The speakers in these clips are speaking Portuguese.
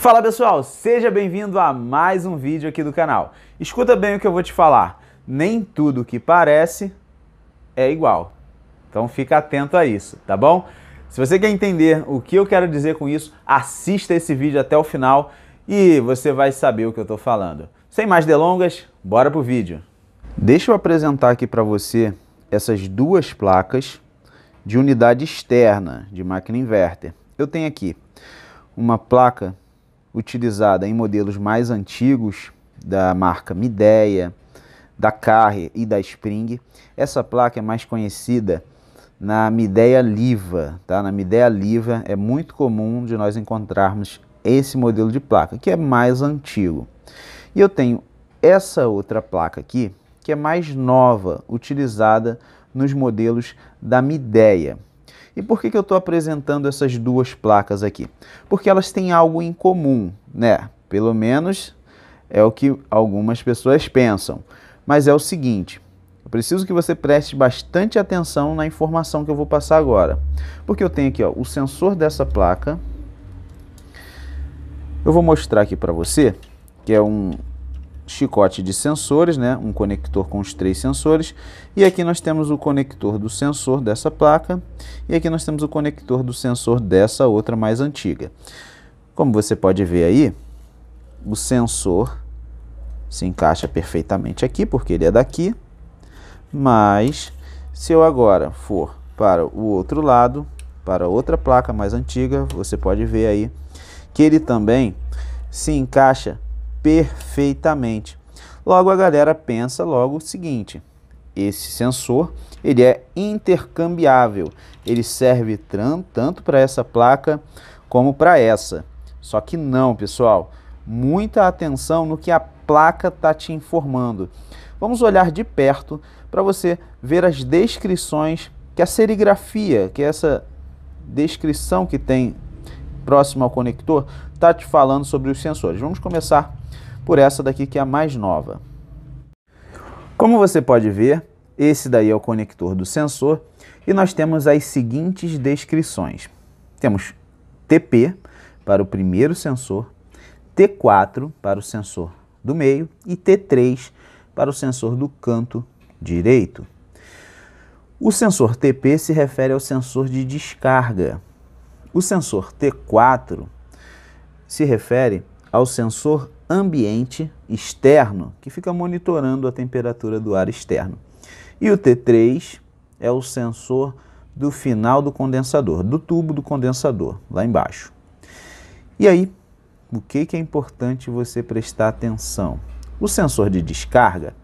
Fala pessoal, seja bem-vindo a mais um vídeo aqui do canal. Escuta bem o que eu vou te falar, nem tudo que parece é igual. Então fica atento a isso, tá bom? Se você quer entender o que eu quero dizer com isso, assista esse vídeo até o final e você vai saber o que eu estou falando. Sem mais delongas, bora pro vídeo. Deixa eu apresentar aqui para você essas duas placas de unidade externa de máquina inverter. Eu tenho aqui uma placa utilizada em modelos mais antigos da marca Mideia, da Carre e da Spring. Essa placa é mais conhecida na Mideia Liva, tá? Na Mideia Liva é muito comum de nós encontrarmos esse modelo de placa, que é mais antigo. E eu tenho essa outra placa aqui, que é mais nova, utilizada nos modelos da Mideia. E por que, que eu estou apresentando essas duas placas aqui? Porque elas têm algo em comum, né? Pelo menos é o que algumas pessoas pensam. Mas é o seguinte: eu preciso que você preste bastante atenção na informação que eu vou passar agora. Porque eu tenho aqui ó, o sensor dessa placa. Eu vou mostrar aqui para você, que é um, chicote de sensores, né? um conector com os três sensores, e aqui nós temos o conector do sensor dessa placa, e aqui nós temos o conector do sensor dessa outra mais antiga. Como você pode ver aí, o sensor se encaixa perfeitamente aqui, porque ele é daqui, mas se eu agora for para o outro lado, para outra placa mais antiga, você pode ver aí que ele também se encaixa perfeitamente. Logo a galera pensa logo o seguinte: esse sensor ele é intercambiável, ele serve tanto para essa placa como para essa. Só que não, pessoal. Muita atenção no que a placa está te informando. Vamos olhar de perto para você ver as descrições que é a serigrafia, que é essa descrição que tem próximo ao conector, está te falando sobre os sensores. Vamos começar por essa daqui que é a mais nova. Como você pode ver, esse daí é o conector do sensor e nós temos as seguintes descrições. Temos TP para o primeiro sensor, T4 para o sensor do meio e T3 para o sensor do canto direito. O sensor TP se refere ao sensor de descarga. O sensor T4 se refere ao sensor ambiente externo, que fica monitorando a temperatura do ar externo. E o T3 é o sensor do final do condensador, do tubo do condensador, lá embaixo. E aí, o que, que é importante você prestar atenção? O sensor de descarga,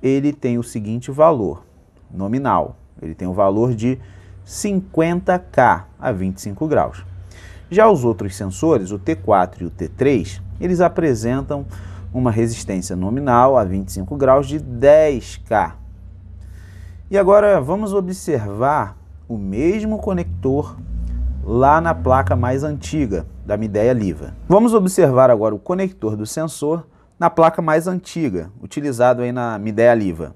ele tem o seguinte valor nominal. Ele tem o valor de 50K a 25 graus. Já os outros sensores, o T4 e o T3, eles apresentam uma resistência nominal a 25 graus de 10K. E agora vamos observar o mesmo conector lá na placa mais antiga da Mideia Liva. Vamos observar agora o conector do sensor na placa mais antiga, utilizado aí na Mideia Liva.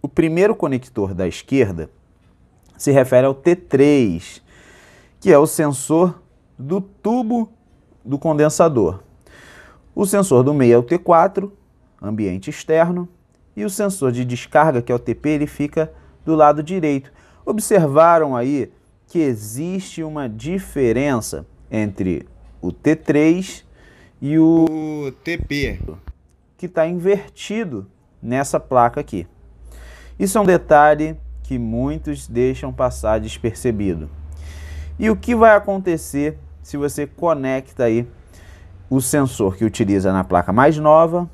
O primeiro conector da esquerda se refere ao T3, que é o sensor do tubo do condensador. O sensor do meio é o T4, ambiente externo, e o sensor de descarga, que é o TP, ele fica do lado direito. Observaram aí que existe uma diferença entre o T3 e o, o TP, que está invertido nessa placa aqui. Isso é um detalhe que muitos deixam passar despercebido. E o que vai acontecer se você conecta aí o sensor que utiliza na placa mais nova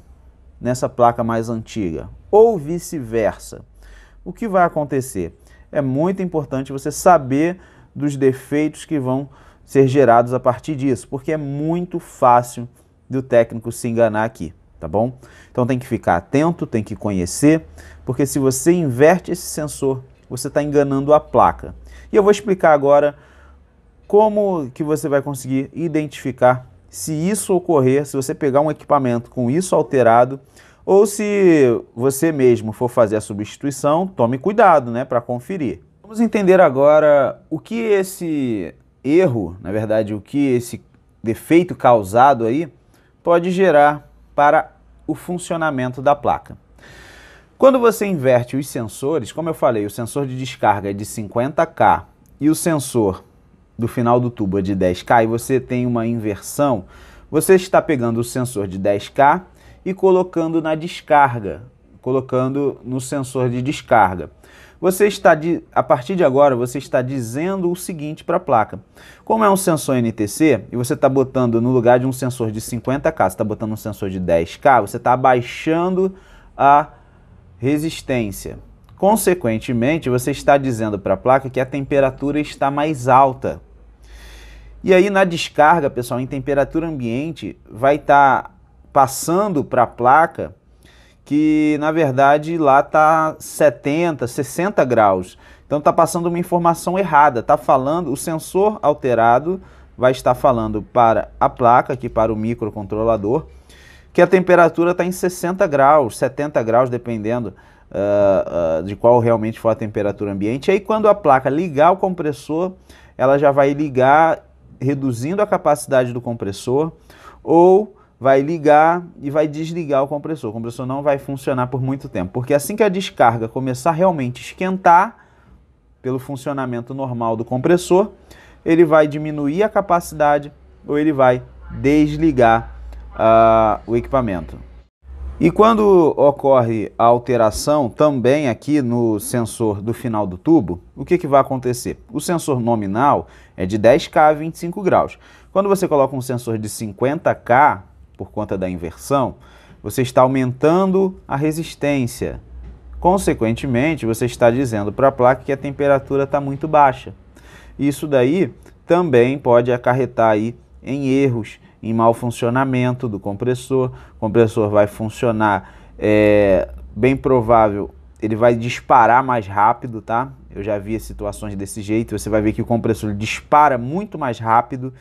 nessa placa mais antiga, ou vice-versa. O que vai acontecer? É muito importante você saber dos defeitos que vão ser gerados a partir disso, porque é muito fácil do técnico se enganar aqui, tá bom? Então tem que ficar atento, tem que conhecer, porque se você inverte esse sensor, você está enganando a placa. E eu vou explicar agora como que você vai conseguir identificar se isso ocorrer, se você pegar um equipamento com isso alterado, ou se você mesmo for fazer a substituição, tome cuidado né, para conferir. Vamos entender agora o que esse erro, na verdade, o que esse defeito causado aí pode gerar para o funcionamento da placa. Quando você inverte os sensores, como eu falei, o sensor de descarga é de 50K e o sensor do final do tubo é de 10K e você tem uma inversão, você está pegando o sensor de 10K e colocando na descarga, colocando no sensor de descarga. Você está de, a partir de agora você está dizendo o seguinte para a placa: como é um sensor NTC e você está botando no lugar de um sensor de 50K, está botando um sensor de 10K, você está abaixando a resistência. Consequentemente, você está dizendo para a placa que a temperatura está mais alta. E aí na descarga, pessoal, em temperatura ambiente, vai estar tá passando para a placa que na verdade lá está 70, 60 graus. Então está passando uma informação errada, está falando, o sensor alterado vai estar falando para a placa, aqui para o microcontrolador, que a temperatura está em 60 graus, 70 graus, dependendo uh, uh, de qual realmente foi a temperatura ambiente. E aí, quando a placa ligar o compressor, ela já vai ligar reduzindo a capacidade do compressor ou vai ligar e vai desligar o compressor. O compressor não vai funcionar por muito tempo, porque assim que a descarga começar realmente a esquentar, pelo funcionamento normal do compressor, ele vai diminuir a capacidade ou ele vai desligar uh, o equipamento. E quando ocorre a alteração também aqui no sensor do final do tubo, o que, que vai acontecer? O sensor nominal é de 10K a 25 graus. Quando você coloca um sensor de 50K, por conta da inversão, você está aumentando a resistência. Consequentemente, você está dizendo para a placa que a temperatura está muito baixa. Isso daí também pode acarretar aí em erros em mau funcionamento do compressor. O compressor vai funcionar, é, bem provável, ele vai disparar mais rápido, tá? Eu já vi situações desse jeito. Você vai ver que o compressor dispara muito mais rápido.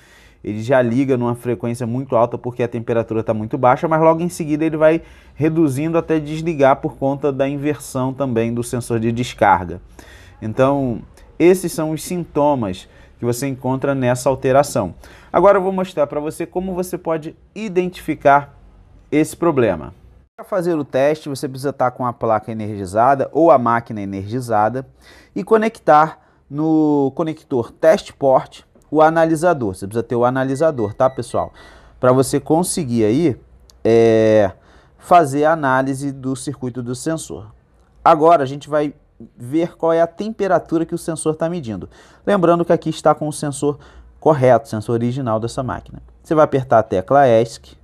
Ele já liga numa frequência muito alta porque a temperatura está muito baixa, mas logo em seguida ele vai reduzindo até desligar por conta da inversão também do sensor de descarga. Então, esses são os sintomas que você encontra nessa alteração. Agora eu vou mostrar para você como você pode identificar esse problema. Para fazer o teste, você precisa estar tá com a placa energizada ou a máquina energizada e conectar no conector test port o analisador. Você precisa ter o analisador, tá, pessoal? Para você conseguir aí é, fazer a análise do circuito do sensor. Agora a gente vai ver qual é a temperatura que o sensor está medindo. Lembrando que aqui está com o sensor correto, o sensor original dessa máquina. Você vai apertar a tecla ESC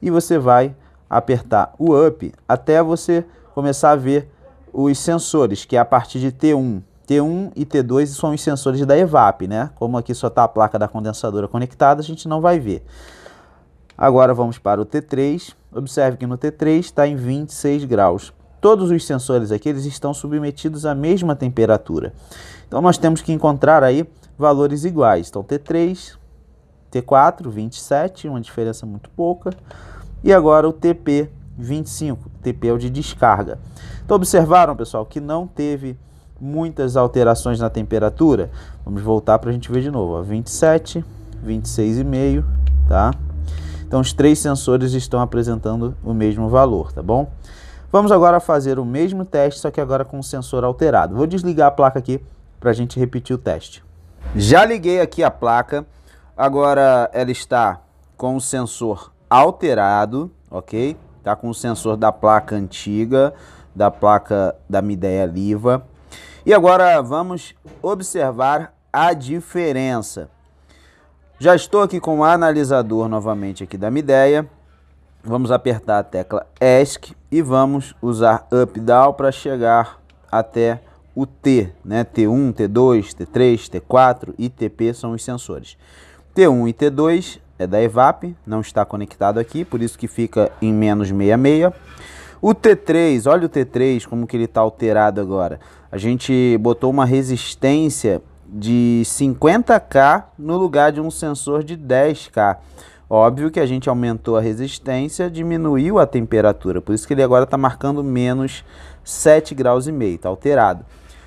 e você vai apertar o UP até você começar a ver os sensores, que é a partir de T1. T1 e T2 são os sensores da EVAP, né? Como aqui só está a placa da condensadora conectada, a gente não vai ver. Agora vamos para o T3. Observe que no T3 está em 26 graus todos os sensores aqui eles estão submetidos à mesma temperatura. Então nós temos que encontrar aí valores iguais. Então T3, T4, 27, uma diferença muito pouca. E agora o TP 25, TP é o de descarga. Então observaram, pessoal, que não teve muitas alterações na temperatura. Vamos voltar para a gente ver de novo, ó, 27, 26,5, tá? Então os três sensores estão apresentando o mesmo valor, tá bom? Vamos agora fazer o mesmo teste, só que agora com o sensor alterado. Vou desligar a placa aqui para a gente repetir o teste. Já liguei aqui a placa, agora ela está com o sensor alterado, ok? Está com o sensor da placa antiga, da placa da Mideia Liva. E agora vamos observar a diferença. Já estou aqui com o analisador novamente aqui da Mideia. Vamos apertar a tecla ESC e vamos usar up down para chegar até o T, né? T1, T2, T3, T4 e TP são os sensores. T1 e T2 é da EVAP, não está conectado aqui, por isso que fica em menos 66. O T3, olha o T3 como que ele está alterado agora. A gente botou uma resistência de 50K no lugar de um sensor de 10K. Óbvio que a gente aumentou a resistência, diminuiu a temperatura, por isso que ele agora está marcando menos 7 graus e meio, está alterado.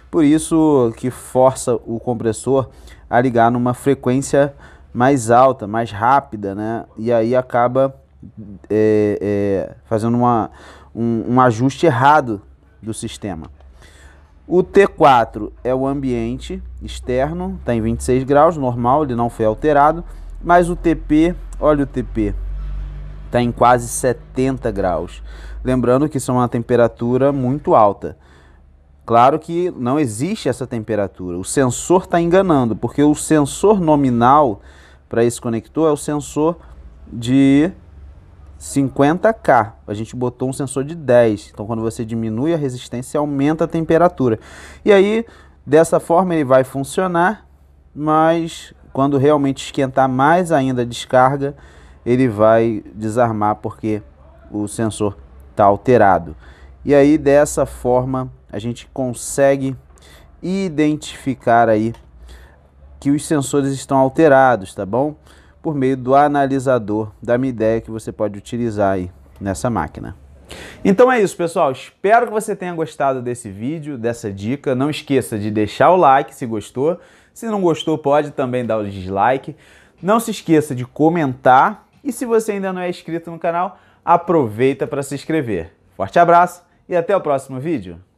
Por isso que força o compressor a ligar numa frequência mais alta, mais rápida, né? E aí acaba é, é, fazendo uma, um, um ajuste errado do sistema. O T4 é o ambiente externo, está em 26 graus, normal, ele não foi alterado. Mas o TP, olha o TP, está em quase 70 graus. Lembrando que isso é uma temperatura muito alta. Claro que não existe essa temperatura. O sensor está enganando, porque o sensor nominal para esse conector é o sensor de 50K. A gente botou um sensor de 10. Então, quando você diminui a resistência, aumenta a temperatura. E aí, dessa forma, ele vai funcionar, mas quando realmente esquentar mais ainda a descarga, ele vai desarmar porque o sensor está alterado. E aí dessa forma a gente consegue identificar aí que os sensores estão alterados, tá bom? Por meio do analisador da MIDEA que você pode utilizar aí nessa máquina. Então é isso, pessoal. Espero que você tenha gostado desse vídeo, dessa dica. Não esqueça de deixar o like se gostou se não gostou, pode também dar o dislike. Não se esqueça de comentar e se você ainda não é inscrito no canal, aproveita para se inscrever. Forte abraço e até o próximo vídeo.